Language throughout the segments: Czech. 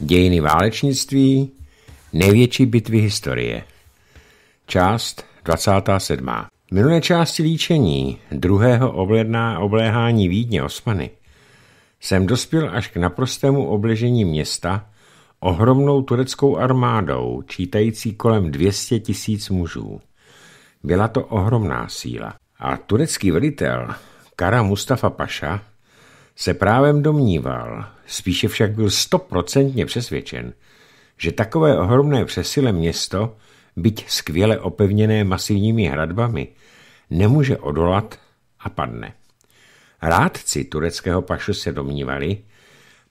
Dějiny válečnictví, největší bitvy historie. Část 27. Minulé části líčení druhého obledná obléhání Vídně Osmany jsem dospěl až k naprostému obležení města ohromnou tureckou armádou, čítající kolem 200 tisíc mužů. Byla to ohromná síla. A turecký velitel Kara Mustafa Paša se právem domníval, spíše však byl stoprocentně přesvědčen, že takové ohromné přesile město, byť skvěle opevněné masivními hradbami, nemůže odolat a padne. Rádci tureckého pašu se domnívali,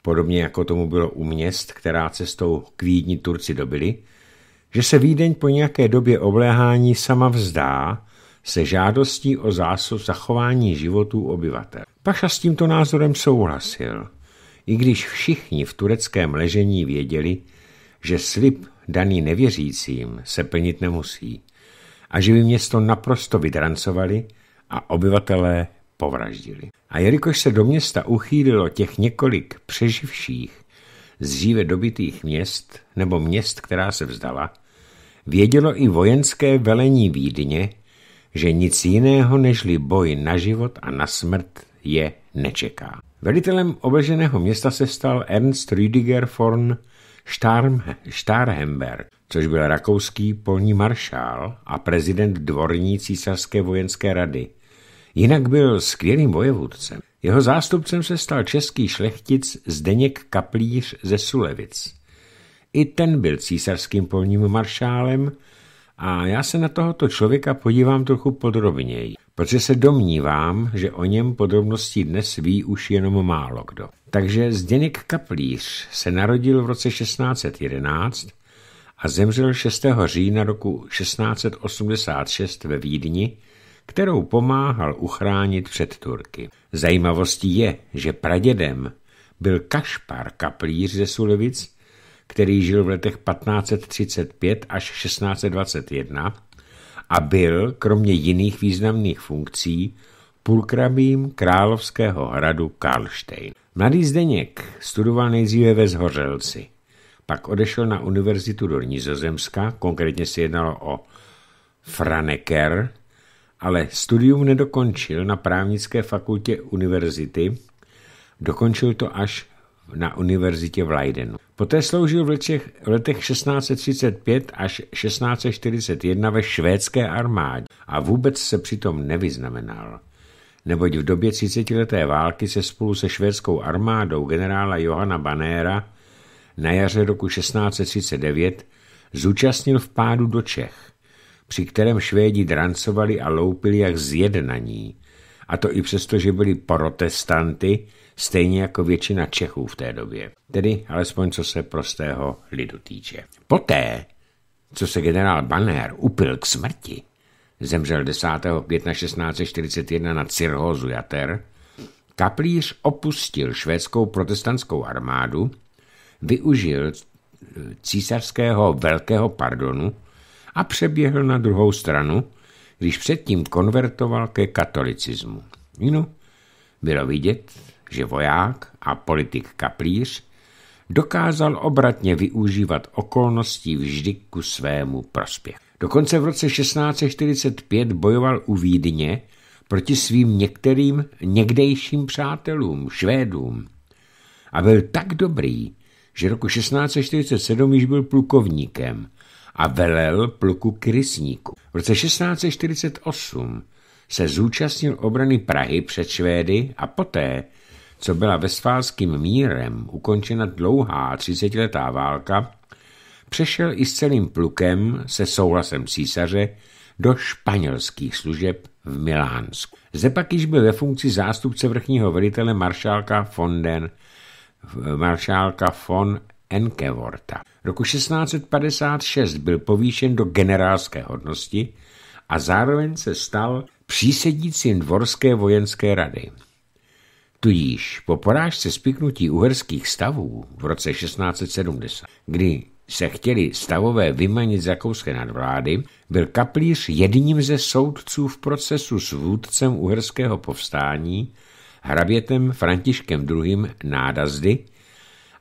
podobně jako tomu bylo u měst, která cestou k Vídni Turci dobili, že se Vídeň po nějaké době obléhání sama vzdá se žádostí o zásob zachování životů obyvatel. Paša s tímto názorem souhlasil, i když všichni v tureckém ležení věděli, že slib daný nevěřícím se plnit nemusí a že by město naprosto vydrancovali a obyvatelé povraždili. A jelikož se do města uchýlilo těch několik přeživších z dříve dobitých měst nebo měst, která se vzdala, vědělo i vojenské velení Vídně, že nic jiného nežli boj na život a na smrt je nečeká. Velitelem obleženého města se stal Ernst Rüdiger von Starm, Starhemberg, což byl rakouský polní maršál a prezident dvorní císařské vojenské rady. Jinak byl skvělým vojevůdcem. Jeho zástupcem se stal český šlechtic Zdeněk Kaplíř ze Sulevic. I ten byl císařským polním maršálem a já se na tohoto člověka podívám trochu podrobněji, protože se domnívám, že o něm podrobností dnes ví už jenom málo kdo. Takže Zdeněk Kaplíř se narodil v roce 1611 a zemřel 6. října roku 1686 ve Vídni, kterou pomáhal uchránit před Turky. Zajímavostí je, že pradědem byl Kašpar Kaplíř ze Sulevic, který žil v letech 1535 až 1621 a byl, kromě jiných významných funkcí, pulkrabím Královského hradu Karlštejn. Mladý Zdeněk studoval nejdříve ve Zhořelci, pak odešel na univerzitu do Nizozemska, konkrétně se jednalo o Franeker, ale studium nedokončil na právnické fakultě univerzity, dokončil to až na univerzitě v Leidenu. Poté sloužil v letech, 1635 až 1641 ve švédské armádě a vůbec se přitom nevyznamenal. Neboť v době 30-leté války se spolu se švédskou armádou generála Johana Banéra na jaře roku 1639 zúčastnil v pádu do Čech, při kterém Švédi drancovali a loupili jak zjednaní, a to i přesto, že byli protestanty, stejně jako většina Čechů v té době, tedy alespoň co se prostého lidu týče. Poté, co se generál Banner upil k smrti, zemřel 10. května 1641 na cirhózu jater, kaplíř opustil švédskou protestantskou armádu, využil eh, císařského velkého pardonu a přeběhl na druhou stranu, když předtím konvertoval ke katolicismu. No, bylo vidět, že voják a politik kaplíř dokázal obratně využívat okolností vždy ku svému prospěchu. Dokonce v roce 1645 bojoval u Vídně proti svým některým někdejším přátelům, Švédům. A byl tak dobrý, že roku 1647 již byl plukovníkem a velel pluku krysníku. V roce 1648 se zúčastnil obrany Prahy před Švédy a poté co byla vesfálským mírem ukončena dlouhá třicetiletá válka, přešel i s celým plukem se souhlasem císaře do španělských služeb v Milánsku. Zde pak již byl ve funkci zástupce vrchního velitele maršálka von, den, maršálka von Enkevorta. Roku 1656 byl povýšen do generálské hodnosti a zároveň se stal přísedícím dvorské vojenské rady. Tudíž po porážce spiknutí uherských stavů v roce 1670, kdy se chtěli stavové vymanit z rakouské nadvlády, byl kaplíř jedním ze soudců v procesu s vůdcem uherského povstání, hrabětem Františkem II. Nádazdy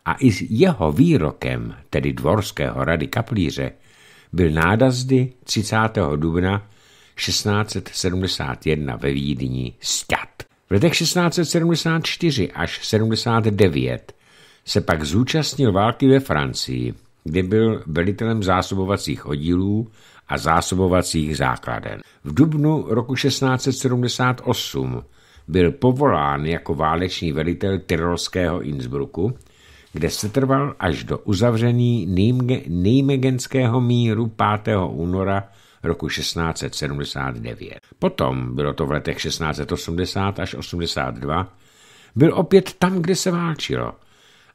a i s jeho výrokem, tedy dvorského rady kaplíře, byl Nádazdy 30. dubna 1671 ve Vídni sťat letech 1674 až 79 se pak zúčastnil války ve Francii, kde byl velitelem zásobovacích oddílů a zásobovacích základen. V dubnu roku 1678 byl povolán jako váleční velitel tyrolského Innsbrucku, kde trval až do uzavření Nijmegenského míru 5. února roku 1679. Potom, bylo to v letech 1680 až 82, byl opět tam, kde se válčilo.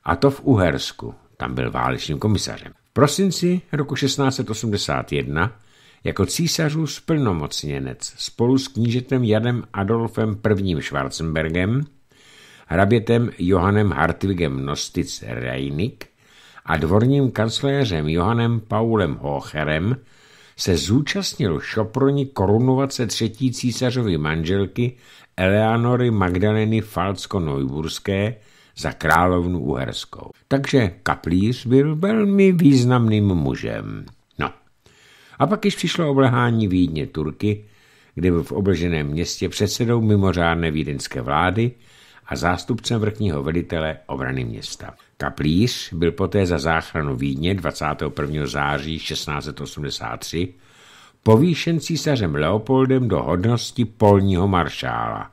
A to v Uhersku. Tam byl válečným komisařem. V prosinci roku 1681 jako císařů splnomocněnec spolu s knížetem Janem Adolfem I. Schwarzenbergem, hrabětem Johannem Hartwigem Nostic Reinik a dvorním kancléřem Johannem Paulem Hocherem se zúčastnil Šoproni korunovace třetí císařovy manželky Eleanory Magdaleny Falcko-Neuburské za královnu uherskou. Takže kaplíř byl velmi významným mužem. No. A pak již přišlo oblehání Vídně Turky, kde byl v obleženém městě předsedou mimořádné vídeňské vlády a zástupcem vrchního velitele obrany města. Kaplíř byl poté za záchranu Vídně 21. září 1683 povýšen císařem Leopoldem do hodnosti polního maršála,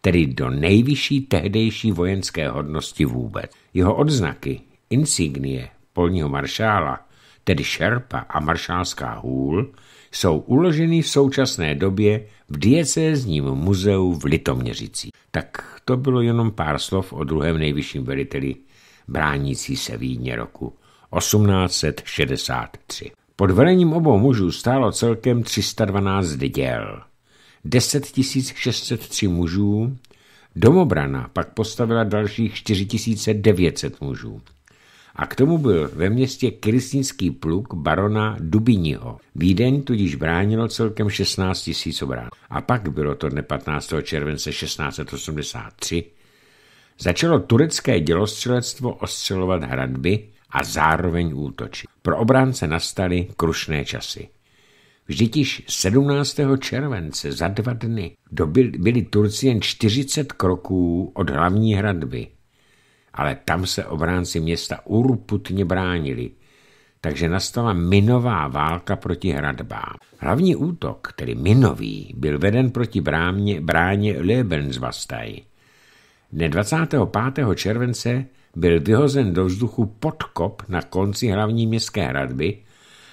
tedy do nejvyšší tehdejší vojenské hodnosti vůbec. Jeho odznaky, insignie polního maršála, tedy šerpa a maršálská hůl, jsou uloženy v současné době v diecézním muzeu v Litoměřicí. Tak to bylo jenom pár slov o druhém nejvyšším veliteli bránící se Vídně roku 1863. Pod velením obou mužů stálo celkem 312 děl. 10 603 mužů, domobrana pak postavila dalších 4 900 mužů. A k tomu byl ve městě krysnický pluk barona Dubiniho. Vídeň tudíž bránilo celkem 16 000 obrán. A pak bylo to dne 15. července 1683 Začalo turecké dělostřelectvo ostřelovat hradby a zároveň útočit. Pro obránce nastaly krušné časy. Vždyť již 17. července za dva dny dobyli, byli Turci jen 40 kroků od hlavní hradby. Ale tam se obránci města urputně bránili, takže nastala minová válka proti hradbám. Hlavní útok, tedy minový, byl veden proti brámě, bráně Lebensvastaj, Dne 25. července byl vyhozen do vzduchu podkop na konci hlavní městské hradby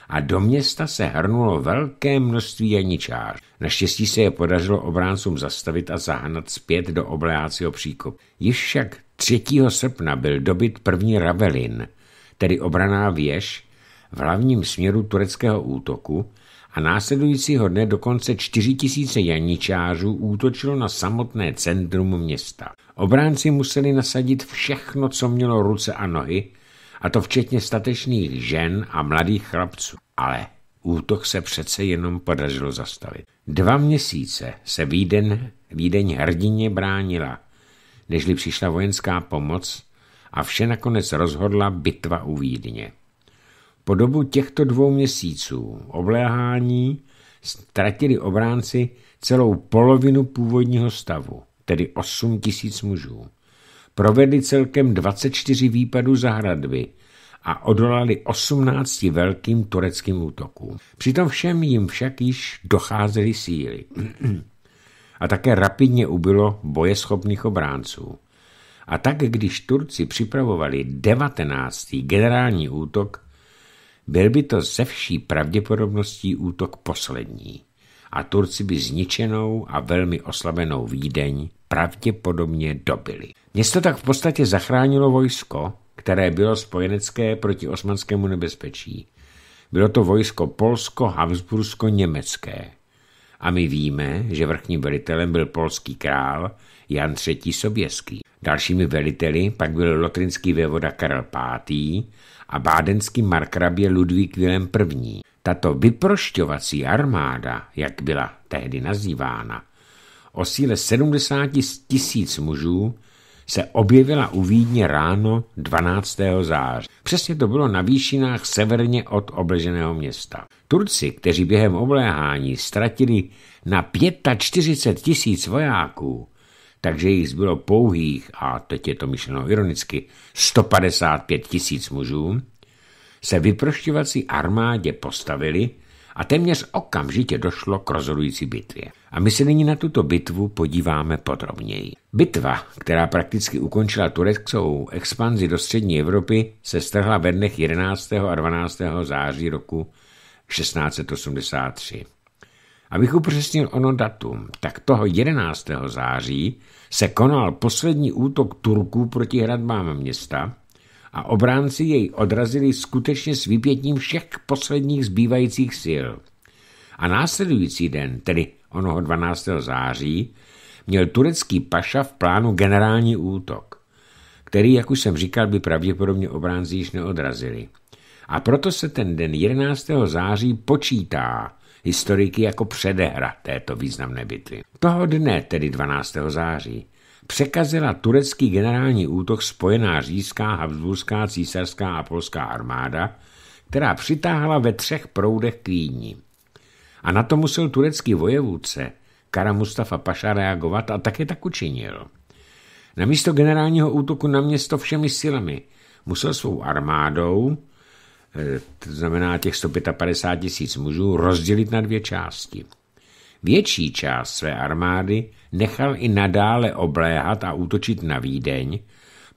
a do města se hrnulo velké množství janičář. Naštěstí se je podařilo obráncům zastavit a zahnat zpět do obleácího příkop. Již však 3. srpna byl dobyt první Ravelin, tedy obraná věž v hlavním směru tureckého útoku, a následujícího dne dokonce 4000 janičářů útočilo na samotné centrum města. Obránci museli nasadit všechno, co mělo ruce a nohy, a to včetně statečných žen a mladých chlapců. Ale útok se přece jenom podařilo zastavit. Dva měsíce se Víden, Vídeň hrdině bránila, nežli přišla vojenská pomoc a vše nakonec rozhodla bitva u Vídně. Po dobu těchto dvou měsíců obléhání ztratili obránci celou polovinu původního stavu, tedy 8 tisíc mužů. Provedli celkem 24 výpadů za hradby a odolali 18 velkým tureckým útokům. Přitom všem jim však již docházely síly. a také rapidně ubylo bojeschopných obránců. A tak, když Turci připravovali 19. generální útok, byl by to ze vší pravděpodobností útok poslední a Turci by zničenou a velmi oslabenou Vídeň pravděpodobně dobili. Město tak v podstatě zachránilo vojsko, které bylo spojenecké proti osmanskému nebezpečí. Bylo to vojsko polsko-habsbursko-německé. A my víme, že vrchním velitelem byl polský král, Jan III. Soběský. Dalšími veliteli pak byl lotrinský vévoda Karel V. a bádenský markrabě Ludvík Vilém I. Tato vyprošťovací armáda, jak byla tehdy nazývána, o síle 70 tisíc mužů se objevila u Vídně ráno 12. září. Přesně to bylo na výšinách severně od obleženého města. Turci, kteří během obléhání ztratili na 45 tisíc vojáků, takže jich zbylo pouhých, a teď je to myšleno ironicky, 155 tisíc mužů, se vyprošťovací armádě postavili a téměř okamžitě došlo k rozhodující bitvě. A my se nyní na tuto bitvu podíváme podrobněji. Bitva, která prakticky ukončila tureckou expanzi do střední Evropy, se strhla ve dnech 11. a 12. září roku 1683. Abych upřesnil ono datum, tak toho 11. září se konal poslední útok Turků proti hradbám města a obránci jej odrazili skutečně s vypětím všech posledních zbývajících sil. A následující den, tedy onoho 12. září, měl turecký paša v plánu generální útok, který, jak už jsem říkal, by pravděpodobně obránci již neodrazili. A proto se ten den 11. září počítá historiky jako předehra této významné bitvy. Toho dne, tedy 12. září, překazila turecký generální útok spojená říjská, habsburská, císařská a polská armáda, která přitáhla ve třech proudech k Vídni. A na to musel turecký vojevůdce Kara Mustafa Paša reagovat a také tak učinil. Na místo generálního útoku na město všemi silami musel svou armádou Eh, to znamená těch 155 tisíc mužů, rozdělit na dvě části. Větší část své armády nechal i nadále obléhat a útočit na Vídeň,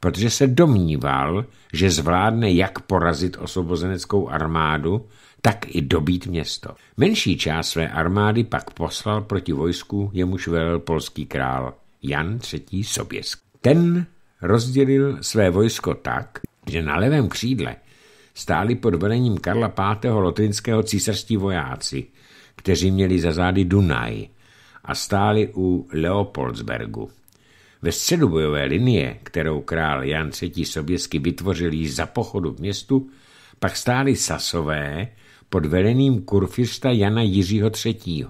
protože se domníval, že zvládne jak porazit osvobozeneckou armádu, tak i dobít město. Menší část své armády pak poslal proti vojsku, jemuž velel polský král Jan III. Soběsk. Ten rozdělil své vojsko tak, že na levém křídle stáli pod vedením Karla V. lotrinského císařství vojáci, kteří měli za zády Dunaj a stáli u Leopoldsbergu. Ve středu bojové linie, kterou král Jan III. Soběsky vytvořil již za pochodu v městu, pak stáli Sasové pod vedením kurfista Jana Jiřího III.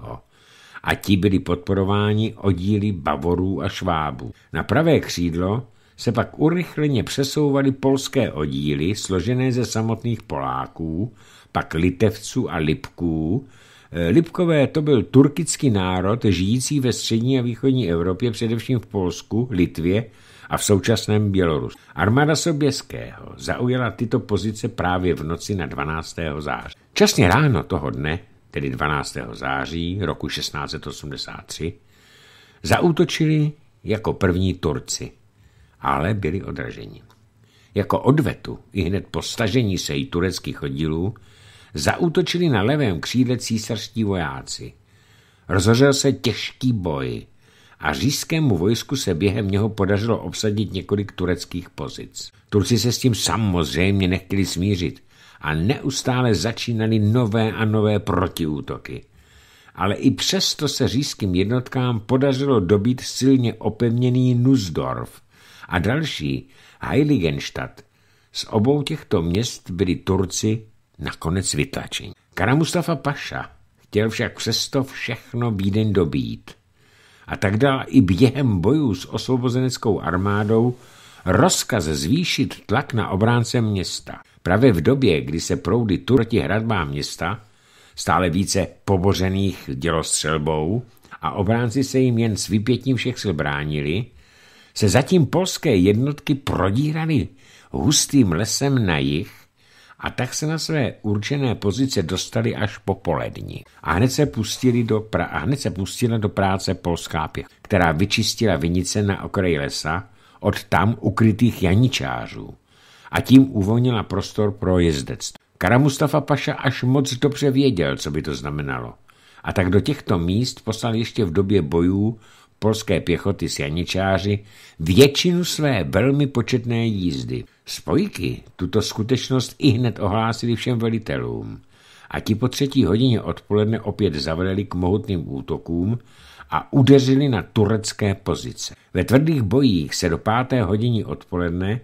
a ti byli podporováni oddíly Bavorů a Švábů. Na pravé křídlo se pak urychleně přesouvaly polské oddíly, složené ze samotných Poláků, pak Litevců a Lipků. Eh, Lipkové to byl turkický národ, žijící ve střední a východní Evropě, především v Polsku, Litvě a v současném Bělorusku. Armáda Soběského zaujala tyto pozice právě v noci na 12. září. Časně ráno toho dne, tedy 12. září roku 1683, zaútočili jako první Turci ale byli odraženi. Jako odvetu i hned po stažení se i tureckých oddílů zautočili na levém křídle císařští vojáci. Rozhořel se těžký boj a říšskému vojsku se během něho podařilo obsadit několik tureckých pozic. Turci se s tím samozřejmě nechtěli smířit a neustále začínali nové a nové protiútoky. Ale i přesto se říšským jednotkám podařilo dobít silně opevněný Nuzdorf – a další Heiligenstadt. Z obou těchto měst byli Turci nakonec vytlačeni. Karamustafa Paša chtěl však přesto všechno Vídeň dobít. A tak dal i během bojů s osvobozeneckou armádou rozkaz zvýšit tlak na obránce města. Právě v době, kdy se proudy Turti hradbám města, stále více pobořených dělostřelbou, a obránci se jim jen s vypětím všech sil bránili, se zatím polské jednotky prodíraly hustým lesem na jih a tak se na své určené pozice dostali až po poledni. A hned se, pustili do pra- a hned se pustila do práce polská pěch, která vyčistila vinice na okraji lesa od tam ukrytých janičářů a tím uvolnila prostor pro jezdectvo. Kara Mustafa Paša až moc dobře věděl, co by to znamenalo. A tak do těchto míst poslal ještě v době bojů polské pěchoty s janičáři většinu své velmi početné jízdy. Spojky tuto skutečnost i hned ohlásili všem velitelům a ti po třetí hodině odpoledne opět zavedli k mohutným útokům a udeřili na turecké pozice. Ve tvrdých bojích se do páté hodiny odpoledne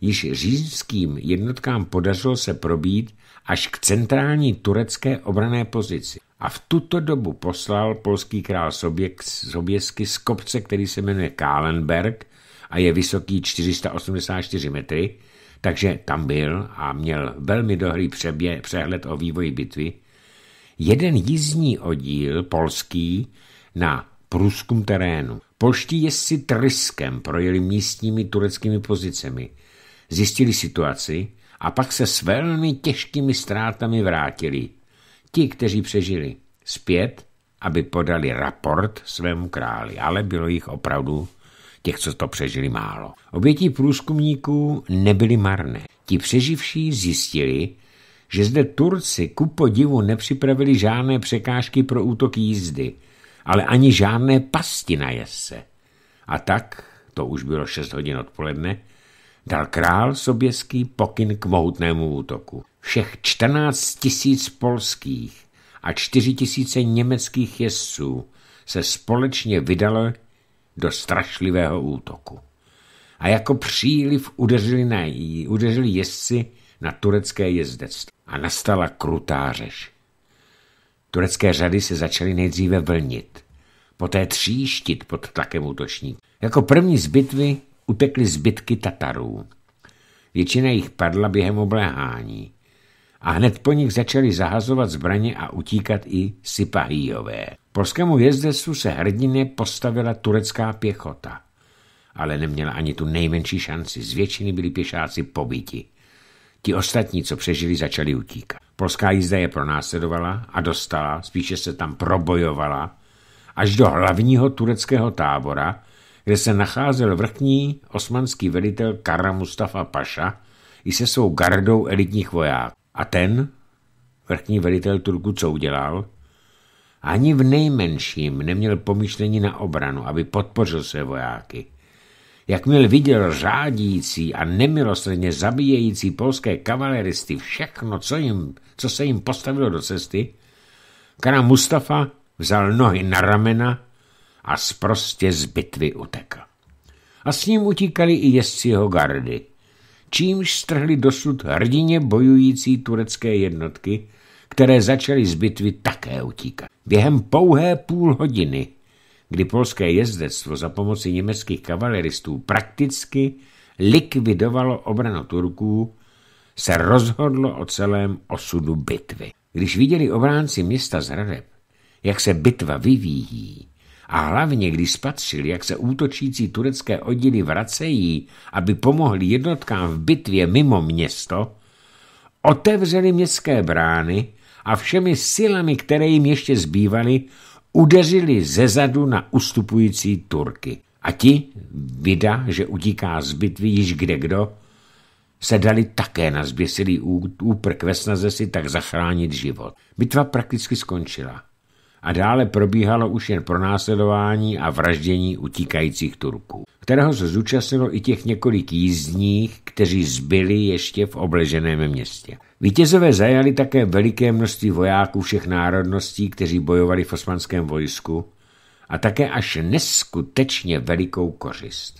již řízkým jednotkám podařilo se probít až k centrální turecké obrané pozici a v tuto dobu poslal polský král Soběk, Soběsky z kopce, který se jmenuje Kahlenberg a je vysoký 484 metry, takže tam byl a měl velmi dobrý přehled o vývoji bitvy, jeden jízdní oddíl polský na pruském terénu. Polští jezdci tryskem projeli místními tureckými pozicemi, zjistili situaci a pak se s velmi těžkými ztrátami vrátili – ti, kteří přežili, zpět, aby podali raport svému králi, ale bylo jich opravdu těch, co to přežili málo. Oběti průzkumníků nebyly marné. Ti přeživší zjistili, že zde Turci ku podivu nepřipravili žádné překážky pro útok jízdy, ale ani žádné pasti na jese. A tak, to už bylo 6 hodin odpoledne, dal král soběský pokyn k mohutnému útoku. Všech 14 tisíc polských a 4 tisíce německých jezdců se společně vydalo do strašlivého útoku. A jako příliv udeřili, na, jí, udeřili jezdci na turecké jezdectvo. A nastala krutá řež. Turecké řady se začaly nejdříve vlnit, poté tříštit pod tlakem útočníků. Jako první z bitvy utekly zbytky Tatarů. Většina jich padla během obléhání a hned po nich začali zahazovat zbraně a utíkat i Sipahijové. Polskému jezdesu se hrdině postavila turecká pěchota, ale neměla ani tu nejmenší šanci, z většiny byli pěšáci pobyti. Ti ostatní, co přežili, začali utíkat. Polská jízda je pronásledovala a dostala, spíše se tam probojovala, až do hlavního tureckého tábora, kde se nacházel vrchní osmanský velitel Kara Mustafa Paša i se svou gardou elitních vojáků. A ten, vrchní velitel Turku, co udělal? Ani v nejmenším neměl pomyšlení na obranu, aby podpořil své vojáky. Jakmile viděl řádící a nemilosrdně zabíjející polské kavaleristy všechno, co, jim, co se jim postavilo do cesty, Kara Mustafa vzal nohy na ramena a zprostě z bitvy utekl. A s ním utíkali i jezdci jeho gardy, čímž strhli dosud hrdině bojující turecké jednotky, které začaly z bitvy také utíkat. Během pouhé půl hodiny, kdy polské jezdectvo za pomoci německých kavaleristů prakticky likvidovalo obranu Turků, se rozhodlo o celém osudu bitvy. Když viděli obránci města z hradeb, jak se bitva vyvíjí, a hlavně, když spatřil, jak se útočící turecké oddíly vracejí, aby pomohli jednotkám v bitvě mimo město, otevřeli městské brány a všemi silami, které jim ještě zbývaly, udeřili ze zadu na ustupující Turky. A ti, vida, že utíká z bitvy již kde kdo, se dali také na zběsilý úprk ve snaze si tak zachránit život. Bitva prakticky skončila a dále probíhalo už jen pronásledování a vraždění utíkajících Turků, kterého se zúčastnilo i těch několik jízdních, kteří zbyli ještě v obleženém městě. Vítězové zajali také veliké množství vojáků všech národností, kteří bojovali v osmanském vojsku, a také až neskutečně velikou kořist.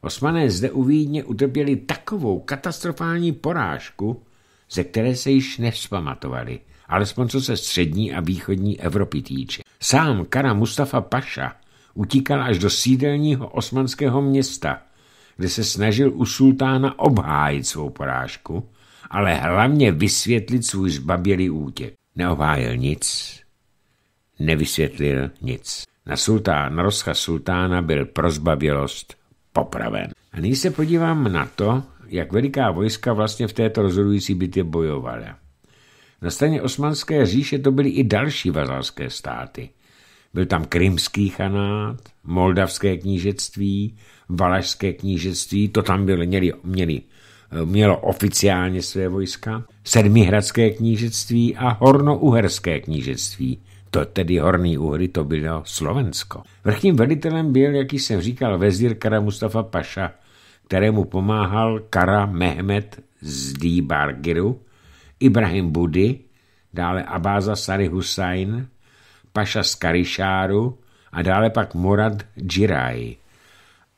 Osmané zde u Vídně utrpěli takovou katastrofální porážku, ze které se již nevzpamatovali – alespoň co se střední a východní Evropy týče. Sám Kara Mustafa Paša utíkal až do sídelního osmanského města, kde se snažil u sultána obhájit svou porážku, ale hlavně vysvětlit svůj zbabělý útěk. Neobhájil nic, nevysvětlil nic. Na sultán, na rozkaz sultána byl pro zbabělost popraven. A nyní se podívám na to, jak veliká vojska vlastně v této rozhodující bitvě bojovala. Na straně osmanské říše to byly i další vazalské státy. Byl tam krymský chanát, moldavské knížectví, valašské knížectví, to tam bylo, měli, měli, mělo oficiálně své vojska, sedmihradské knížectví a hornouherské knížectví. To tedy Horní Uhry, to bylo Slovensko. Vrchním velitelem byl, jak jsem říkal, vezír Kara Mustafa Paša, kterému pomáhal Kara Mehmet z Dýbargiru, Ibrahim Budi, dále Abáza Sari Hussein, Paša z Karišáru a dále pak Morad Džiraj,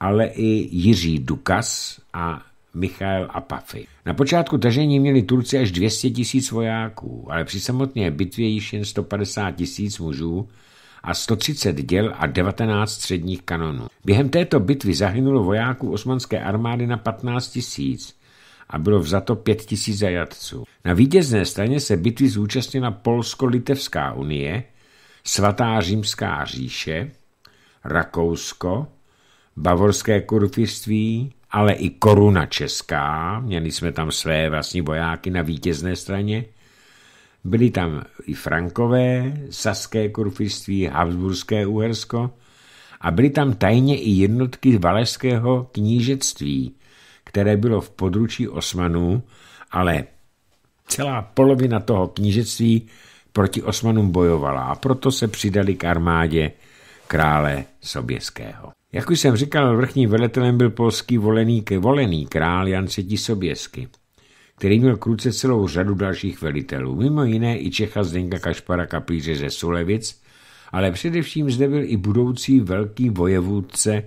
ale i Jiří Dukas a Michael Apafy. Na počátku tažení měli Turci až 200 tisíc vojáků, ale při samotné bitvě již jen 150 tisíc mužů a 130 děl a 19 středních kanonů. Během této bitvy zahynulo vojáků osmanské armády na 15 tisíc a bylo vzato pět tisíc zajatců. Na vítězné straně se bitvy zúčastnila Polsko-Litevská unie, Svatá římská říše, Rakousko, Bavorské kurfiství, ale i koruna česká, měli jsme tam své vlastní vojáky na vítězné straně, byli tam i Frankové, Saské kurfiství, Habsburské Uhersko a byly tam tajně i jednotky Valašského knížectví, které bylo v područí osmanů, ale celá polovina toho knížectví proti osmanům bojovala a proto se přidali k armádě krále Soběského. Jak už jsem říkal, vrchním velitelem byl polský volený, volený král Jan III. Soběsky, který měl kruce celou řadu dalších velitelů, mimo jiné i Čecha Zdenka Kašpara Kapíře ze Sulevic, ale především zde byl i budoucí velký vojevůdce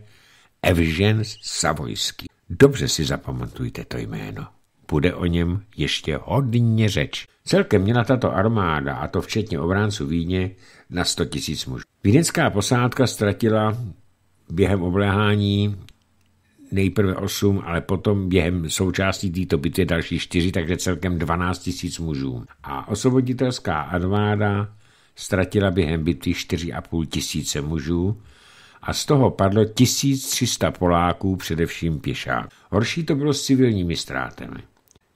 Evžen Savojský. Dobře si zapamatujte to jméno. Bude o něm ještě hodně řeč. Celkem měla tato armáda, a to včetně obránců Víně, na 100 tisíc mužů. Vídeňská posádka ztratila během obléhání nejprve 8, ale potom během součástí této bitvy další 4, takže celkem 12 tisíc mužů. A osvoboditelská armáda ztratila během bitvy 4,5 tisíce mužů, a z toho padlo 1300 Poláků, především pěšák. Horší to bylo s civilními ztrátami,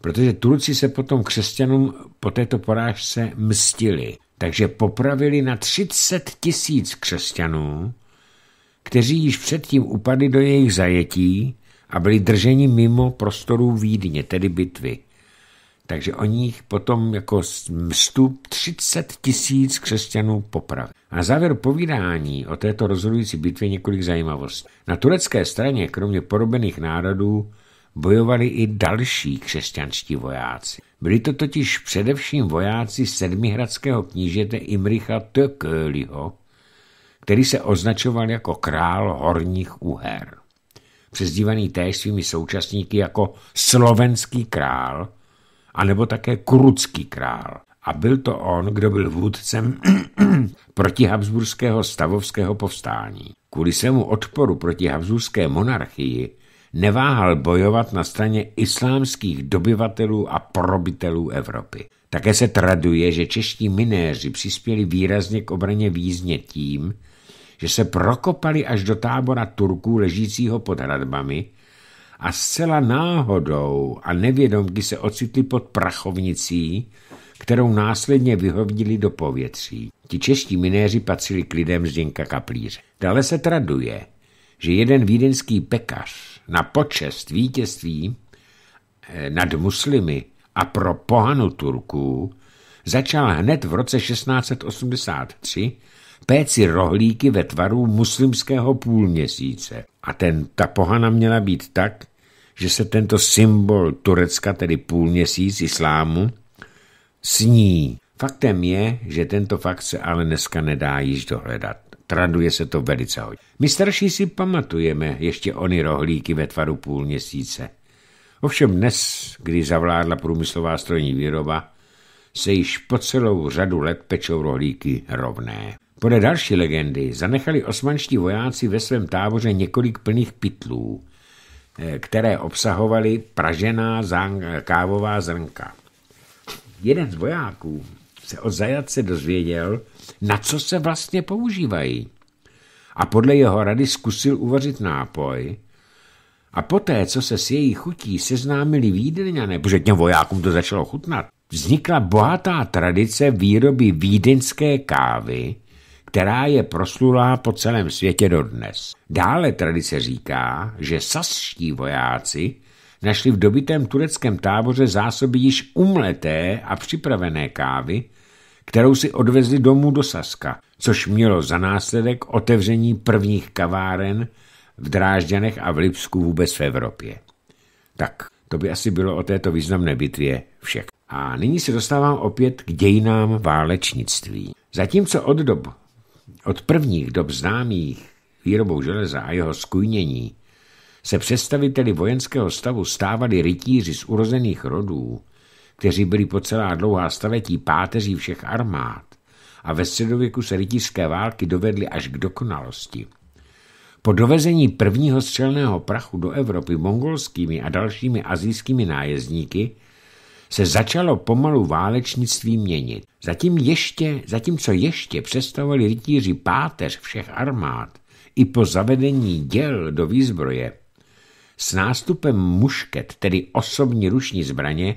protože Turci se potom křesťanům po této porážce mstili, takže popravili na 30 tisíc křesťanů, kteří již předtím upadli do jejich zajetí a byli drženi mimo prostorů Vídně, tedy bitvy. Takže o nich potom jako mstu 30 tisíc křesťanů poprav. A závěr povídání o této rozhodující bitvě několik zajímavostí. Na turecké straně, kromě porobených národů, bojovali i další křesťanští vojáci. Byli to totiž především vojáci sedmihradského knížete Imricha Tököliho, který se označoval jako král horních uher. Přezdívaný též svými současníky jako slovenský král – anebo také Kurucký král. A byl to on, kdo byl vůdcem proti habsburského stavovského povstání. Kvůli svému odporu proti habsburské monarchii neváhal bojovat na straně islámských dobyvatelů a probitelů Evropy. Také se traduje, že čeští minéři přispěli výrazně k obraně význě tím, že se prokopali až do tábora Turků ležícího pod hradbami a zcela náhodou a nevědomky se ocitli pod prachovnicí, kterou následně vyhodili do povětří. Ti čeští minéři patřili k lidem Zděnka Kaplíře. Dále se traduje, že jeden vídeňský pekař na počest vítězství eh, nad muslimy a pro pohanu Turků začal hned v roce 1683 péci rohlíky ve tvaru muslimského půlměsíce. A ten, ta pohana měla být tak, že se tento symbol Turecka, tedy půlměsíc islámu, sní. Faktem je, že tento fakt se ale dneska nedá již dohledat. Traduje se to velice hodně. My starší si pamatujeme ještě ony rohlíky ve tvaru půlměsíce. Ovšem dnes, kdy zavládla průmyslová strojní výroba, se již po celou řadu let pečou rohlíky rovné. Podle další legendy zanechali osmanští vojáci ve svém táboře několik plných pitlů, eh, které obsahovaly pražená kávová zrnka. Jeden z vojáků se od zajatce dozvěděl, na co se vlastně používají a podle jeho rady zkusil uvařit nápoj, a poté, co se s její chutí seznámili Vídeňané, protože těm vojákům to začalo chutnat, vznikla bohatá tradice výroby vídeňské kávy, která je proslulá po celém světě dodnes. Dále tradice říká, že sasští vojáci našli v dobitém tureckém táboře zásoby již umleté a připravené kávy, kterou si odvezli domů do Saska, což mělo za následek otevření prvních kaváren v Drážďanech a v Lipsku vůbec v Evropě. Tak, to by asi bylo o této významné bitvě všech. A nyní se dostávám opět k dějinám válečnictví. Zatímco od dob od prvních dob známých výrobou železa a jeho skujnění se představiteli vojenského stavu stávali rytíři z urozených rodů, kteří byli po celá dlouhá staletí páteří všech armád a ve středověku se rytířské války dovedly až k dokonalosti. Po dovezení prvního střelného prachu do Evropy mongolskými a dalšími azijskými nájezdníky se začalo pomalu válečnictví měnit. Zatím ještě, zatímco ještě představovali rytíři páteř všech armád, i po zavedení děl do výzbroje, s nástupem mušket, tedy osobní ruční zbraně,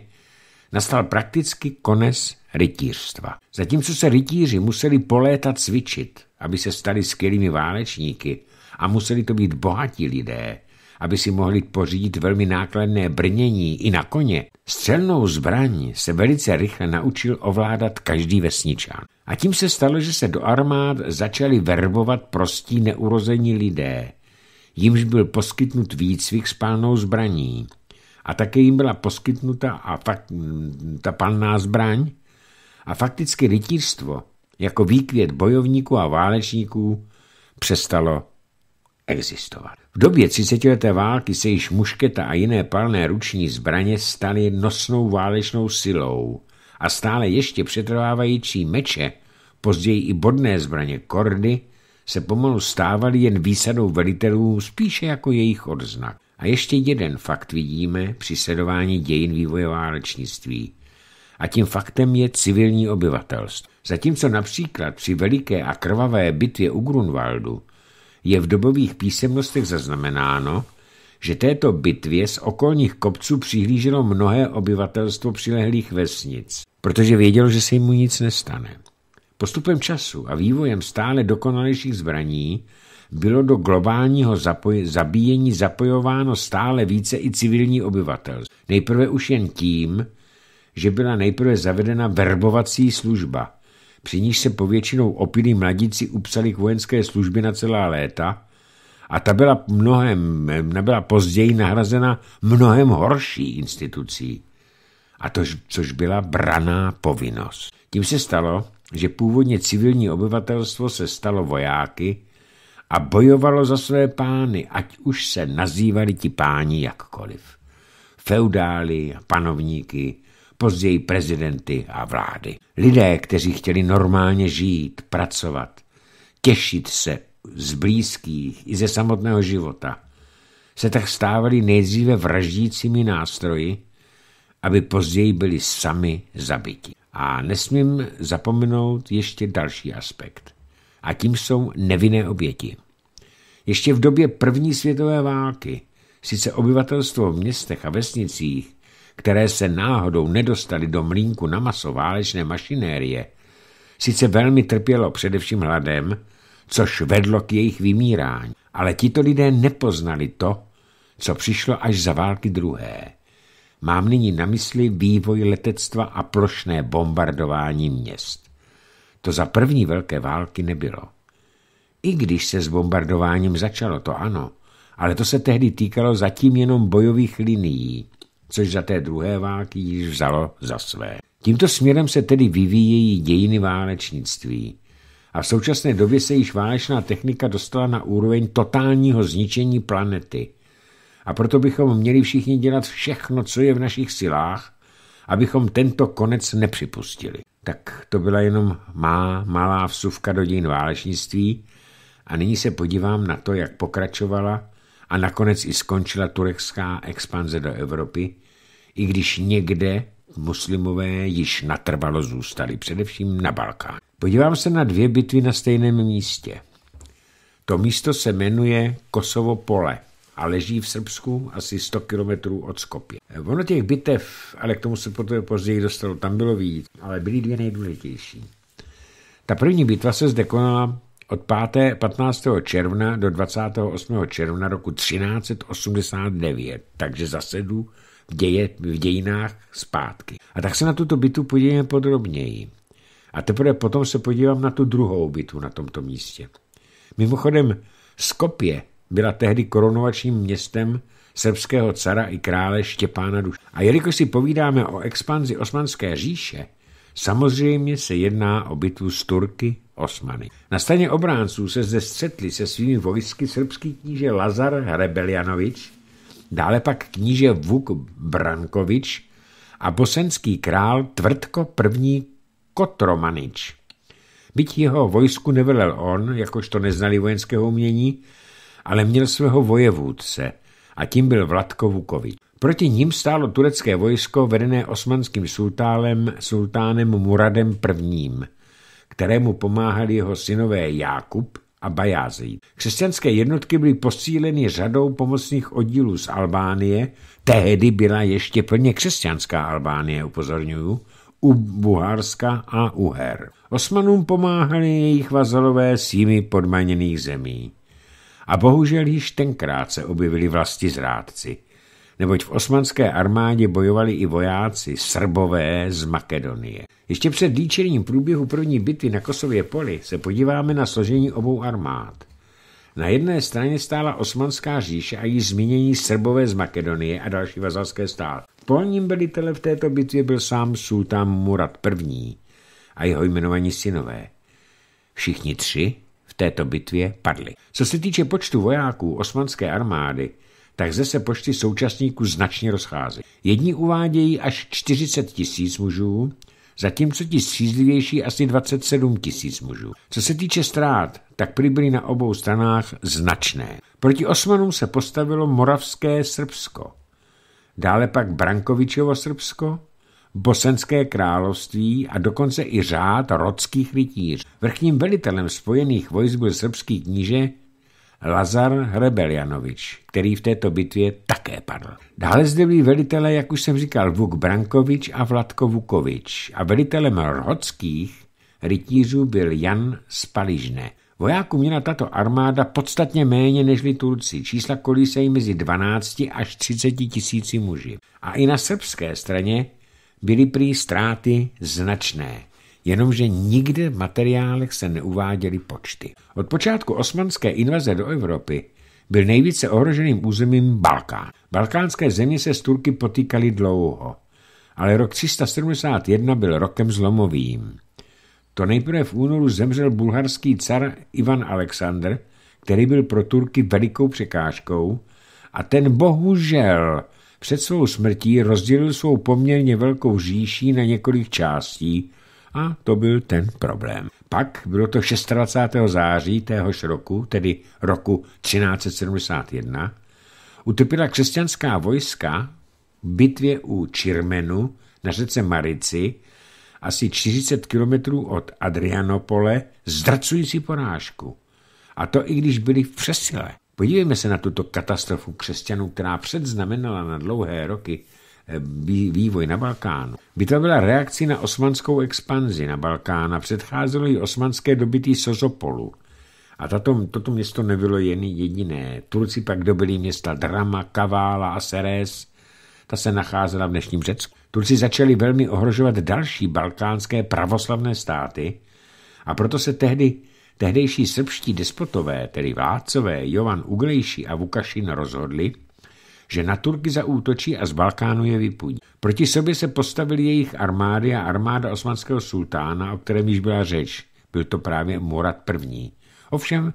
nastal prakticky konec rytířstva. Zatímco se rytíři museli polétat cvičit, aby se stali skvělými válečníky a museli to být bohatí lidé, aby si mohli pořídit velmi nákladné brnění i na koně, střelnou zbraň se velice rychle naučil ovládat každý vesničan. A tím se stalo, že se do armád začali verbovat prostí neurození lidé, jimž byl poskytnut výcvik s pálnou zbraní. A také jim byla poskytnuta a fakt, ta palná zbraň a fakticky rytířstvo jako výkvět bojovníků a válečníků přestalo existovat. V době 30. leté války se již mušketa a jiné palné ruční zbraně staly nosnou válečnou silou a stále ještě přetrvávající meče, později i bodné zbraně kordy, se pomalu stávaly jen výsadou velitelů spíše jako jejich odznak. A ještě jeden fakt vidíme při sledování dějin vývoje válečnictví. A tím faktem je civilní obyvatelstvo. Zatímco například při veliké a krvavé bitvě u Grunwaldu je v dobových písemnostech zaznamenáno, že této bitvě z okolních kopců přihlíželo mnohé obyvatelstvo přilehlých vesnic, protože vědělo, že se jim nic nestane. Postupem času a vývojem stále dokonalejších zbraní bylo do globálního zapoj- zabíjení zapojováno stále více i civilní obyvatelstvo. Nejprve už jen tím, že byla nejprve zavedena verbovací služba, při níž se povětšinou opilí mladíci upsali k vojenské službě na celá léta a ta byla, mnohem, nebyla později nahrazena mnohem horší institucí, a to, což byla braná povinnost. Tím se stalo, že původně civilní obyvatelstvo se stalo vojáky a bojovalo za své pány, ať už se nazývali ti páni jakkoliv. Feudály, panovníky, později prezidenty a vlády. Lidé, kteří chtěli normálně žít, pracovat, těšit se z blízkých i ze samotného života, se tak stávali nejdříve vraždícími nástroji, aby později byli sami zabiti. A nesmím zapomenout ještě další aspekt. A tím jsou nevinné oběti. Ještě v době první světové války sice obyvatelstvo v městech a vesnicích které se náhodou nedostaly do mlínku na maso válečné mašinérie, sice velmi trpělo především hladem, což vedlo k jejich vymírání, ale tito lidé nepoznali to, co přišlo až za války druhé. Mám nyní na mysli vývoj letectva a plošné bombardování měst. To za první velké války nebylo. I když se s bombardováním začalo, to ano, ale to se tehdy týkalo zatím jenom bojových linií, což za té druhé války již vzalo za své. Tímto směrem se tedy vyvíjejí dějiny válečnictví. A v současné době se již válečná technika dostala na úroveň totálního zničení planety. A proto bychom měli všichni dělat všechno, co je v našich silách, abychom tento konec nepřipustili. Tak to byla jenom má malá vsuvka do dějin válečnictví a nyní se podívám na to, jak pokračovala a nakonec i skončila turecká expanze do Evropy, i když někde muslimové již natrvalo zůstali, především na Balkán. Podívám se na dvě bitvy na stejném místě. To místo se jmenuje Kosovo pole a leží v Srbsku asi 100 kilometrů od Skopje. Ono těch bitev, ale k tomu se potom později dostalo, tam bylo víc, ale byly dvě nejdůležitější. Ta první bitva se zde konala od 5. 15. června do 28. června roku 1389, takže zasedu v, děje, v dějinách zpátky. A tak se na tuto bytu podívám podrobněji. A teprve potom se podívám na tu druhou bytu na tomto místě. Mimochodem, Skopje byla tehdy korunovačním městem srbského cara i krále Štěpána Duš. A jelikož si povídáme o expanzi Osmanské říše, samozřejmě se jedná o bitvu s Turky osmany. Na straně obránců se zde střetli se svými vojsky srbský kníže Lazar Hrebelianovič, dále pak kníže Vuk Brankovič a bosenský král Tvrdko I. Kotromanič. Byť jeho vojsku nevelel on, jakožto neznali vojenského umění, ale měl svého vojevůdce a tím byl Vladko Vukovič. Proti ním stálo turecké vojsko vedené osmanským sultálem, sultánem Muradem I kterému pomáhali jeho synové Jákub a Bajázej. Křesťanské jednotky byly posíleny řadou pomocných oddílů z Albánie, tehdy byla ještě plně křesťanská Albánie, upozorňuju, u Buharska a u Her. Osmanům pomáhali jejich vazalové símy podmaněných zemí. A bohužel již tenkrát se objevili vlasti zrádci – neboť v osmanské armádě bojovali i vojáci srbové z Makedonie. Ještě před líčením průběhu první bitvy na Kosově poli se podíváme na složení obou armád. Na jedné straně stála osmanská říše a jí zmínění Srbové z Makedonie a další vazalské stát. Polním velitele v této bitvě byl sám sultán Murad I. a jeho jmenovaní synové. Všichni tři v této bitvě padli. Co se týče počtu vojáků osmanské armády, tak zde se počty současníků značně rozcházejí. Jedni uvádějí až 40 tisíc mužů, zatímco ti střízlivější asi 27 tisíc mužů. Co se týče ztrát, tak přibyly na obou stranách značné. Proti Osmanům se postavilo Moravské Srbsko, dále pak Brankovičovo Srbsko, Bosenské království a dokonce i řád rodských rytíř. Vrchním velitelem spojených vojsk byl srbský kníže Lazar Rebeljanovič, který v této bitvě také padl. Dále zde byli velitele, jak už jsem říkal, Vuk Brankovič a Vladko Vukovič a velitelem rhodských rytířů byl Jan Spaližne. Vojáků měla tato armáda podstatně méně nežli Turci. Čísla kolísejí mezi 12 až 30 tisíci muži. A i na srbské straně byly prý ztráty značné jenomže nikde v materiálech se neuváděly počty. Od počátku osmanské invaze do Evropy byl nejvíce ohroženým územím Balkán. Balkánské země se s Turky potýkaly dlouho, ale rok 371 byl rokem zlomovým. To nejprve v únoru zemřel bulharský car Ivan Alexandr, který byl pro Turky velikou překážkou a ten bohužel před svou smrtí rozdělil svou poměrně velkou říší na několik částí, a to byl ten problém. Pak bylo to 26. září téhož roku, tedy roku 1371, utrpěla křesťanská vojska v bitvě u Čirmenu na řece Marici asi 40 kilometrů od Adrianopole zdracující porážku. A to i když byli v přesile. Podívejme se na tuto katastrofu křesťanů, která předznamenala na dlouhé roky vývoj na Balkánu. By to byla reakcí na osmanskou expanzi na Balkán a předcházelo jí osmanské dobytí Sozopolu. A tato, toto město nebylo jen jediné. Turci pak dobili města Drama, Kavála a Seres. Ta se nacházela v dnešním Řecku. Turci začali velmi ohrožovat další balkánské pravoslavné státy a proto se tehdy tehdejší srbští despotové, tedy vládcové Jovan Uglejší a Vukašin rozhodli, že na Turky zaútočí a z Balkánu je vypudí. Proti sobě se postavili jejich armády a armáda osmanského sultána, o kterém již byla řeč. Byl to právě Murad I. Ovšem,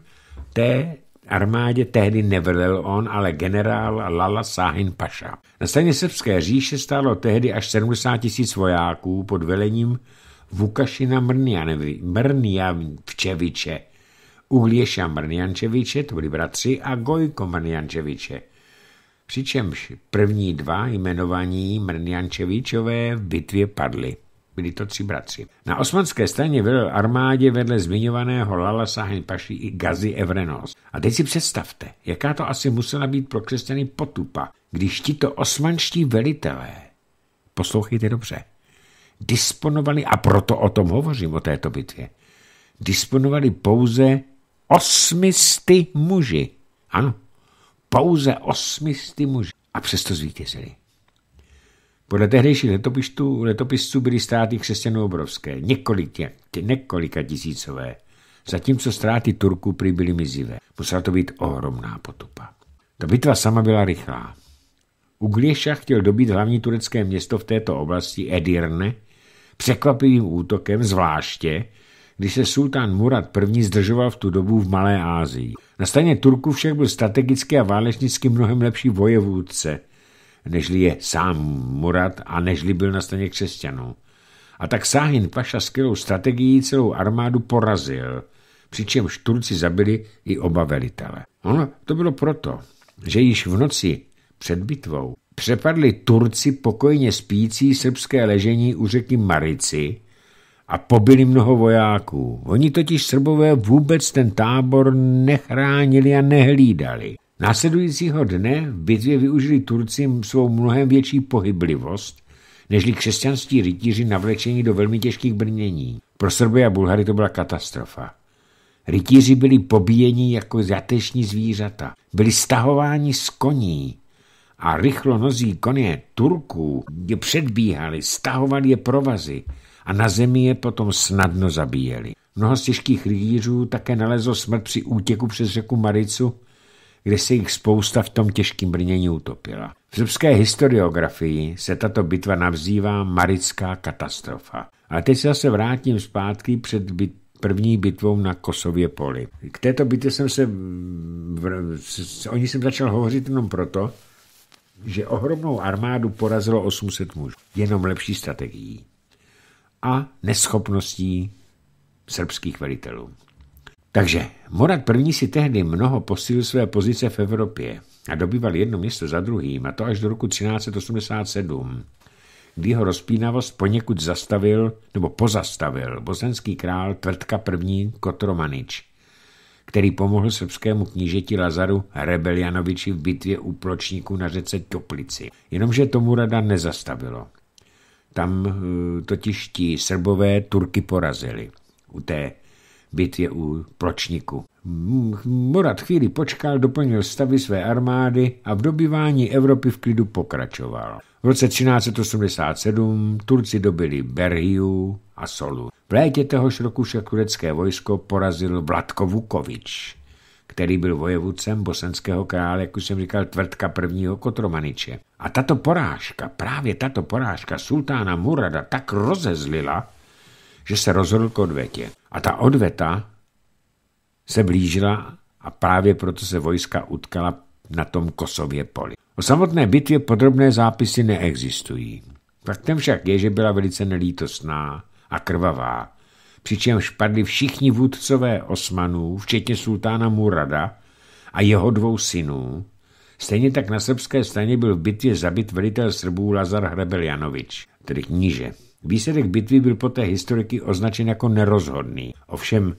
té armádě tehdy nevelel on, ale generál Lala Sahin Paša. Na straně Srbské říše stálo tehdy až 70 tisíc vojáků pod velením Vukašina Mrniavčeviče, Uglieša Mrnjančeviče, to byli bratři, a Gojko Mrnjančeviče přičemž první dva jmenovaní Mrňančevičové v bitvě padly. Byli to tři bratři. Na osmanské straně v armádě vedle zmiňovaného Lala Sahin Paši i Gazi Evrenos. A teď si představte, jaká to asi musela být pro křesťany potupa, když tito osmanští velitelé, poslouchejte dobře, disponovali, a proto o tom hovořím, o této bitvě, disponovali pouze osmisty muži. Ano, pouze osmisty muži a přesto zvítězili. Podle tehdejší letopistů, letopistů byly ztráty křesťanů obrovské, několik, několika tisícové, zatímco ztráty Turků prý byly mizivé. Musela to být ohromná potupa. Ta bitva sama byla rychlá. Uglieša chtěl dobít hlavní turecké město v této oblasti Edirne překvapivým útokem, zvláště, když se sultán Murad I. zdržoval v tu dobu v Malé Ázii. Na straně Turku však byl strategicky a válečnicky mnohem lepší vojevůdce, nežli je sám Murad a nežli byl na straně křesťanů. A tak Sáhin Paša skvělou strategií celou armádu porazil, přičemž Turci zabili i oba velitele. Ono to bylo proto, že již v noci před bitvou přepadli Turci pokojně spící srbské ležení u řeky Marici a pobili mnoho vojáků. Oni totiž Srbové vůbec ten tábor nechránili a nehlídali. Následujícího dne v bitvě využili Turci svou mnohem větší pohyblivost, nežli křesťanští rytíři navlečení do velmi těžkých brnění. Pro Srby a Bulhary to byla katastrofa. Rytíři byli pobíjeni jako zateční zvířata, byli stahováni z koní a rychlo nozí koně Turků předbíhali, stahovali je provazy a na zemi je potom snadno zabíjeli. Mnoho z těžkých rytířů také nalezlo smrt při útěku přes řeku Maricu, kde se jich spousta v tom těžkém brnění utopila. V srbské historiografii se tato bitva navzývá Marická katastrofa. A teď se zase vrátím zpátky před bit první bitvou na Kosově poli. K této bitvě jsem se... O ní jsem začal hovořit jenom proto, že ohromnou armádu porazilo 800 mužů. Jenom lepší strategií a neschopností srbských velitelů. Takže Morad I. si tehdy mnoho posílil své pozice v Evropě a dobýval jedno město za druhým, a to až do roku 1387, kdy ho rozpínavost poněkud zastavil nebo pozastavil bosenský král Tvrtka I. Kotromanič, který pomohl srbskému knížeti Lazaru Rebelianoviči v bitvě u pločníků na řece Toplici. Jenomže tomu rada nezastavilo. Tam eh, totiž ti Srbové Turky porazili u té bitvě u Pločniku. Morat chvíli počkal, doplnil stavy své armády a v dobývání Evropy v klidu pokračoval. V roce 1387 Turci dobili Berhiu a Solu. V létě téhož roku však turecké vojsko porazil Vladkovukovič. Vukovič který byl vojevůdcem bosenského krále, jak už jsem říkal, tvrdka prvního Kotromaniče. A tato porážka, právě tato porážka sultána Murada tak rozezlila, že se rozhodl k odvetě. A ta odveta se blížila a právě proto se vojska utkala na tom Kosově poli. O samotné bitvě podrobné zápisy neexistují. Faktem však je, že byla velice nelítostná a krvavá přičemž padli všichni vůdcové osmanů, včetně sultána Murada a jeho dvou synů. Stejně tak na srbské straně byl v bitvě zabit velitel Srbů Lazar Hrebeljanovič, tedy kníže. Výsledek bitvy byl poté historiky označen jako nerozhodný. Ovšem,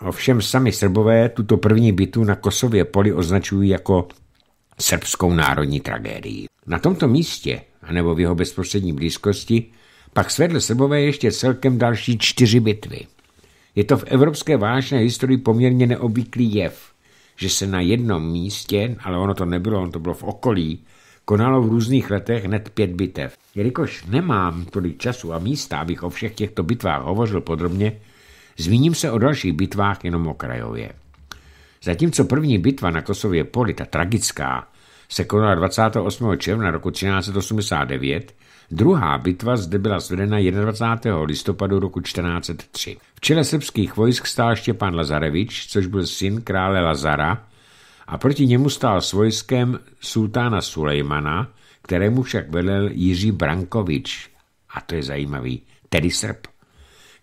ovšem sami Srbové tuto první bitvu na Kosově poli označují jako srbskou národní tragédii. Na tomto místě, anebo v jeho bezprostřední blízkosti, pak svedl Srbové ještě celkem další čtyři bitvy. Je to v evropské válečné historii poměrně neobvyklý jev, že se na jednom místě, ale ono to nebylo, ono to bylo v okolí, konalo v různých letech hned pět bitev. Jelikož nemám tolik času a místa, abych o všech těchto bitvách hovořil podrobně, zmíním se o dalších bitvách jenom okrajově. Zatímco první bitva na Kosově poli, ta tragická, se konala 28. června roku 1389, Druhá bitva zde byla zvedena 21. listopadu roku 1403. V čele srbských vojsk stál Štěpán Lazarevič, což byl syn krále Lazara, a proti němu stál s vojskem sultána Sulejmana, kterému však velel Jiří Brankovič, a to je zajímavý, tedy Srb,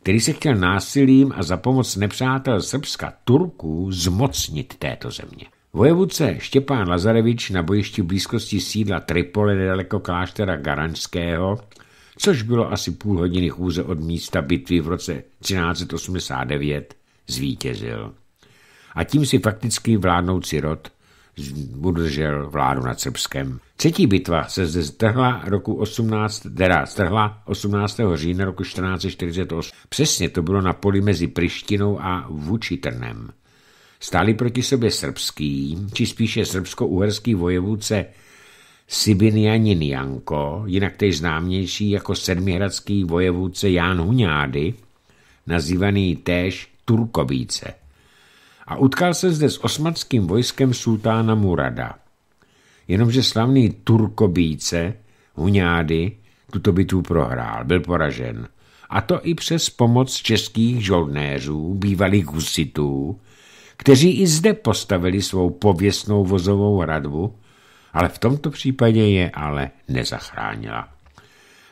který se chtěl násilím a za pomoc nepřátel Srbska Turků zmocnit této země. Vojevůdce Štěpán Lazarevič na bojišti v blízkosti sídla Tripole nedaleko kláštera Garanského, což bylo asi půl hodiny chůze od místa bitvy v roce 1389, zvítězil. A tím si fakticky vládnoucí rod udržel vládu nad Srbskem. Třetí bitva se zde strhla roku 18, teda strhla 18. října roku 1448. Přesně to bylo na poli mezi Prištinou a Vučitrnem stáli proti sobě srbský, či spíše srbsko-uherský vojevůdce Sibinianin Janko, jinak tež známější jako sedmihradský vojevůdce Ján Hunády, nazývaný též Turkovíce. A utkal se zde s osmanským vojskem sultána Murada. Jenomže slavný Turkobíce, Hunády, tuto bitvu prohrál, byl poražen. A to i přes pomoc českých žoldnéřů, bývalých husitů, kteří i zde postavili svou pověstnou vozovou radvu, ale v tomto případě je ale nezachránila.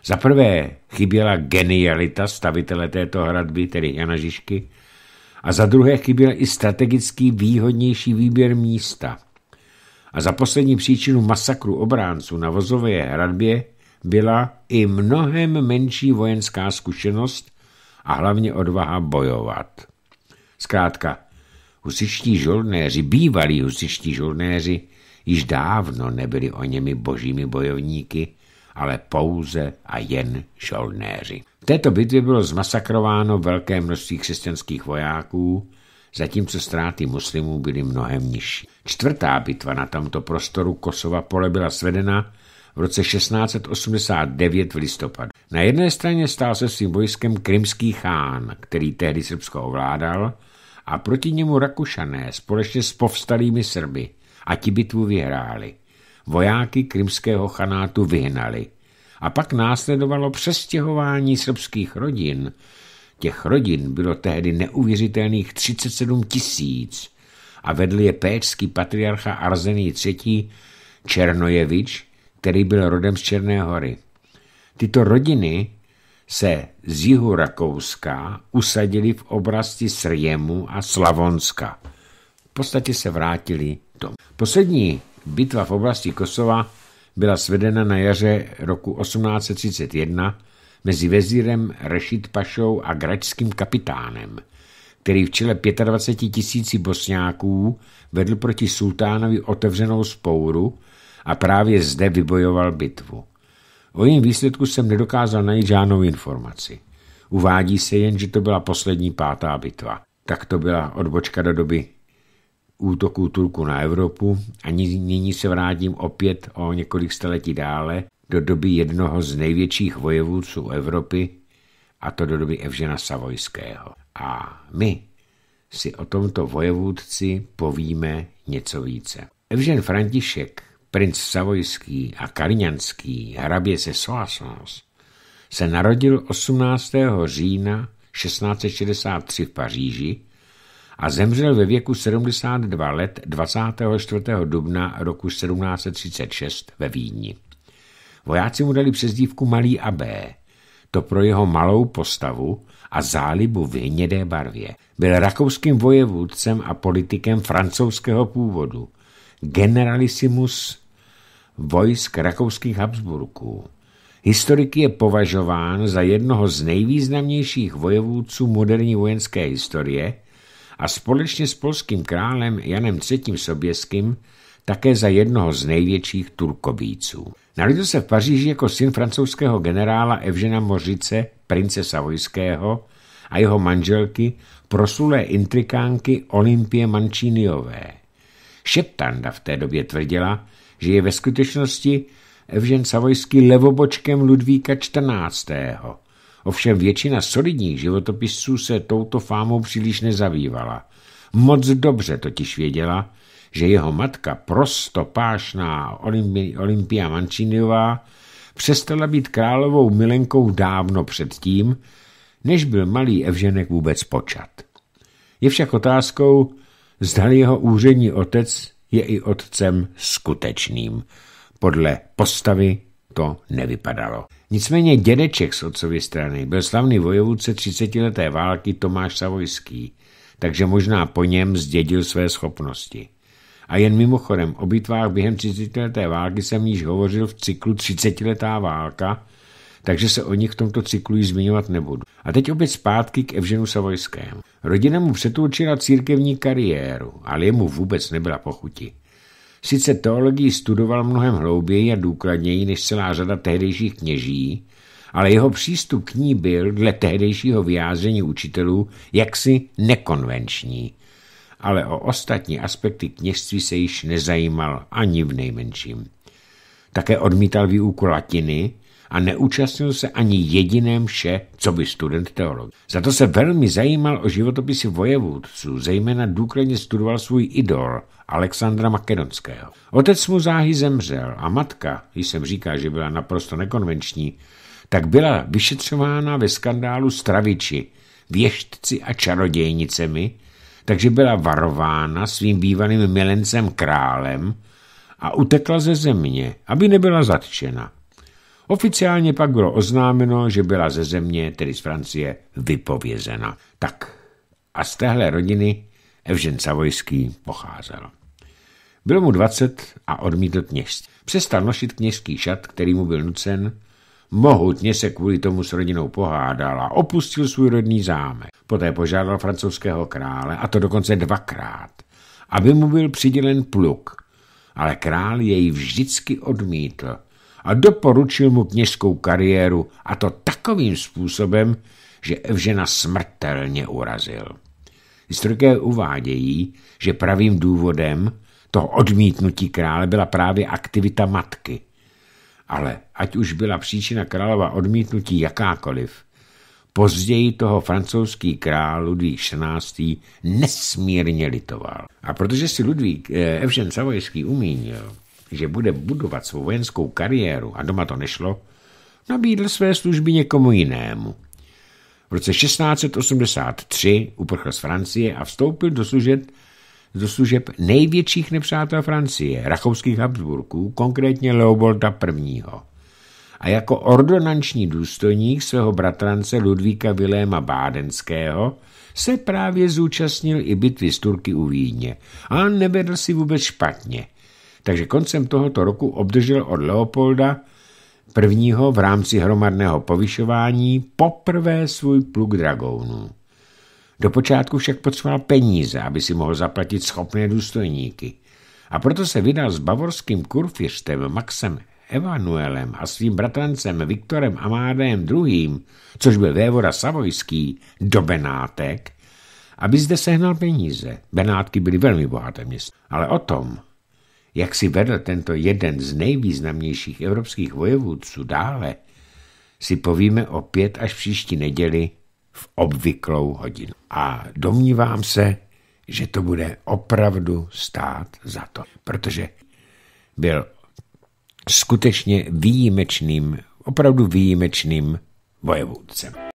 Za prvé chyběla genialita stavitele této hradby, tedy Jana Žižky, a za druhé chyběl i strategický výhodnější výběr místa. A za poslední příčinu masakru obránců na vozové hradbě byla i mnohem menší vojenská zkušenost a hlavně odvaha bojovat. Zkrátka, Husiští žolnéři, bývalí husiští žolnéři, již dávno nebyli o němi božími bojovníky, ale pouze a jen žolnéři. V této bitvě bylo zmasakrováno velké množství křesťanských vojáků, zatímco ztráty muslimů byly mnohem nižší. Čtvrtá bitva na tomto prostoru Kosova pole byla svedena v roce 1689 v listopadu. Na jedné straně stál se svým vojskem krymský chán, který tehdy Srbsko ovládal, a proti němu Rakušané společně s povstalými Srby a ti bitvu vyhráli. Vojáky krymského chanátu vyhnali. A pak následovalo přestěhování srbských rodin. Těch rodin bylo tehdy neuvěřitelných 37 tisíc a vedl je péčský patriarcha Arzený III. Černojevič, který byl rodem z Černé hory. Tyto rodiny se z jihu Rakouska usadili v oblasti Srjemu a Slavonska. V podstatě se vrátili domů. Poslední bitva v oblasti Kosova byla svedena na jaře roku 1831 mezi vezírem Rešit Pašou a gračským kapitánem, který v čele 25 tisíci bosňáků vedl proti sultánovi otevřenou spouru a právě zde vybojoval bitvu. O jejím výsledku jsem nedokázal najít žádnou informaci. Uvádí se jen, že to byla poslední pátá bitva. Tak to byla odbočka do doby útoků Turku na Evropu a nyní se vrátím opět o několik staletí dále do doby jednoho z největších vojevůců Evropy, a to do doby Evžena Savojského. A my si o tomto vojevůdci povíme něco více. Evžen František princ Savojský a Kaliňanský, hrabě ze Soissons, se narodil 18. října 1663 v Paříži a zemřel ve věku 72 let 24. dubna roku 1736 ve Vídni. Vojáci mu dali přezdívku Malý AB, to pro jeho malou postavu a zálibu v hnědé barvě. Byl rakouským vojevůdcem a politikem francouzského původu, generalissimus vojsk rakouských Habsburků. Historik je považován za jednoho z nejvýznamnějších vojevůdců moderní vojenské historie a společně s polským králem Janem III. Soběským také za jednoho z největších turkobíců. Narodil se v Paříži jako syn francouzského generála Evžena Mořice, prince Savojského, a jeho manželky, proslulé intrikánky Olympie Mančíniové. Šeptanda v té době tvrdila, že je ve skutečnosti Evžen Savojský levobočkem Ludvíka XIV. Ovšem většina solidních životopisců se touto fámou příliš nezavývala. Moc dobře totiž věděla, že jeho matka, prostopášná Olympia Mančiniová, přestala být královou milenkou dávno předtím, než byl malý Evženek vůbec počat. Je však otázkou, zdali jeho úřední otec je i otcem skutečným. Podle postavy to nevypadalo. Nicméně dědeček z otcovy strany byl slavný vojevůdce 30-leté války Tomáš Savojský, takže možná po něm zdědil své schopnosti. A jen mimochodem, o bitvách během 30-leté války jsem již hovořil v cyklu 30-letá válka, takže se o nich v tomto cyklu již zmiňovat nebudu. A teď opět zpátky k Evženu Savojskému. Rodina mu přetulčila církevní kariéru, ale jemu vůbec nebyla pochutí. Sice teologii studoval mnohem hlouběji a důkladněji než celá řada tehdejších kněží, ale jeho přístup k ní byl, dle tehdejšího vyjádření učitelů, jaksi nekonvenční. Ale o ostatní aspekty kněžství se již nezajímal ani v nejmenším. Také odmítal výuku latiny a neúčastnil se ani jediném vše, co by student teologie. Za to se velmi zajímal o životopisy vojevůdců, zejména důkladně studoval svůj idol Alexandra Makedonského. Otec mu záhy zemřel a matka, když jsem říká, že byla naprosto nekonvenční, tak byla vyšetřována ve skandálu traviči, věštci a čarodějnicemi, takže byla varována svým bývalým milencem králem a utekla ze země, aby nebyla zatčena. Oficiálně pak bylo oznámeno, že byla ze země, tedy z Francie, vypovězena. Tak a z téhle rodiny Evžen Savojský pocházel. Bylo mu 20 a odmítl kněžství. Přestal nosit kněžský šat, který mu byl nucen, mohutně se kvůli tomu s rodinou pohádal a opustil svůj rodný zámek. Poté požádal francouzského krále, a to dokonce dvakrát, aby mu byl přidělen pluk, ale král jej vždycky odmítl – a doporučil mu kněžskou kariéru a to takovým způsobem, že Evžena smrtelně urazil. Historiké uvádějí, že pravým důvodem toho odmítnutí krále byla právě aktivita matky. Ale ať už byla příčina králova odmítnutí jakákoliv, Později toho francouzský král Ludvík XVI. nesmírně litoval. A protože si Ludvík eh, Evžen Savojský umínil, že bude budovat svou vojenskou kariéru a doma to nešlo, nabídl své služby někomu jinému. V roce 1683 uprchl z Francie a vstoupil do služeb, do služeb největších nepřátel Francie, rakouských Habsburků, konkrétně Leobolda I. A jako ordonanční důstojník svého bratrance Ludvíka Viléma Bádenského se právě zúčastnil i bitvy s Turky u Vídně a nevedl si vůbec špatně takže koncem tohoto roku obdržel od Leopolda prvního v rámci hromadného povyšování poprvé svůj pluk dragounů. Do počátku však potřeboval peníze, aby si mohl zaplatit schopné důstojníky. A proto se vydal s bavorským kurfištem Maxem Emanuelem a svým bratrancem Viktorem Amádem II., což byl vévoda Savojský, do Benátek, aby zde sehnal peníze. Benátky byly velmi bohaté město. Ale o tom jak si vedl tento jeden z nejvýznamnějších evropských vojevůdců dále, si povíme opět až příští neděli v obvyklou hodinu. A domnívám se, že to bude opravdu stát za to, protože byl skutečně výjimečným, opravdu výjimečným vojevůdcem.